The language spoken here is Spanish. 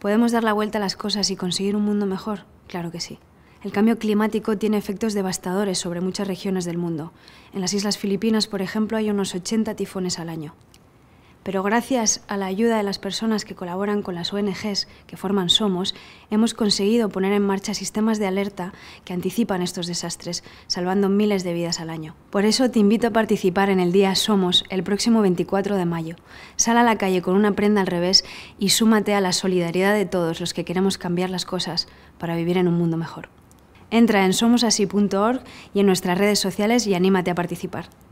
¿Podemos dar la vuelta a las cosas y conseguir un mundo mejor? Claro que sí. El cambio climático tiene efectos devastadores sobre muchas regiones del mundo. En las Islas Filipinas, por ejemplo, hay unos 80 tifones al año. Pero gracias a la ayuda de las personas que colaboran con las ONGs que forman Somos, hemos conseguido poner en marcha sistemas de alerta que anticipan estos desastres, salvando miles de vidas al año. Por eso te invito a participar en el Día Somos el próximo 24 de mayo. Sal a la calle con una prenda al revés y súmate a la solidaridad de todos los que queremos cambiar las cosas para vivir en un mundo mejor. Entra en somosasí.org y en nuestras redes sociales y anímate a participar.